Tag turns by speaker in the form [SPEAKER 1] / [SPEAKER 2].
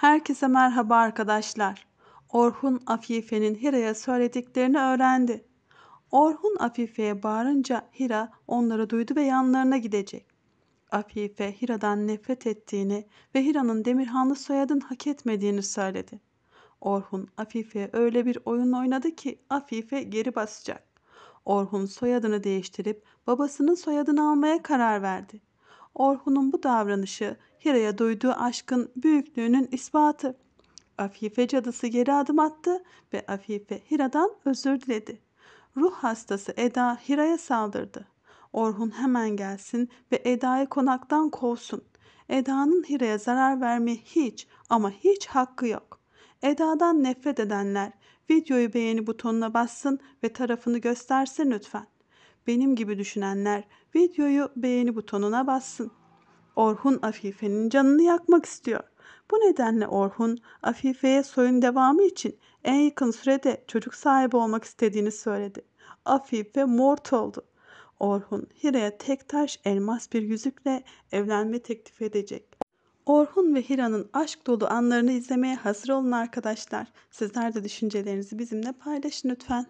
[SPEAKER 1] Herkese merhaba arkadaşlar. Orhun Afife'nin Hira'ya söylediklerini öğrendi. Orhun Afife'ye bağırınca Hira onları duydu ve yanlarına gidecek. Afife Hira'dan nefret ettiğini ve Hira'nın Demirhanlı soyadın hak etmediğini söyledi. Orhun Afife'ye öyle bir oyun oynadı ki Afife geri basacak. Orhun soyadını değiştirip babasının soyadını almaya karar verdi. Orhun'un bu davranışı Hira'ya duyduğu aşkın büyüklüğünün ispatı. Afife cadısı geri adım attı ve Afife Hira'dan özür diledi. Ruh hastası Eda Hira'ya saldırdı. Orhun hemen gelsin ve Eda'yı konaktan kovsun. Eda'nın Hira'ya zarar verme hiç ama hiç hakkı yok. Eda'dan nefret edenler videoyu beğeni butonuna bassın ve tarafını göstersin lütfen benim gibi düşünenler videoyu beğeni butonuna bassın. Orhun Afife'nin canını yakmak istiyor. Bu nedenle Orhun, Afife'ye soyun devamı için en yakın sürede çocuk sahibi olmak istediğini söyledi. Afife mort oldu. Orhun, Hira'ya tek taş elmas bir yüzükle evlenme teklif edecek. Orhun ve Hira'nın aşk dolu anlarını izlemeye hazır olun arkadaşlar. Sizler de düşüncelerinizi bizimle paylaşın lütfen.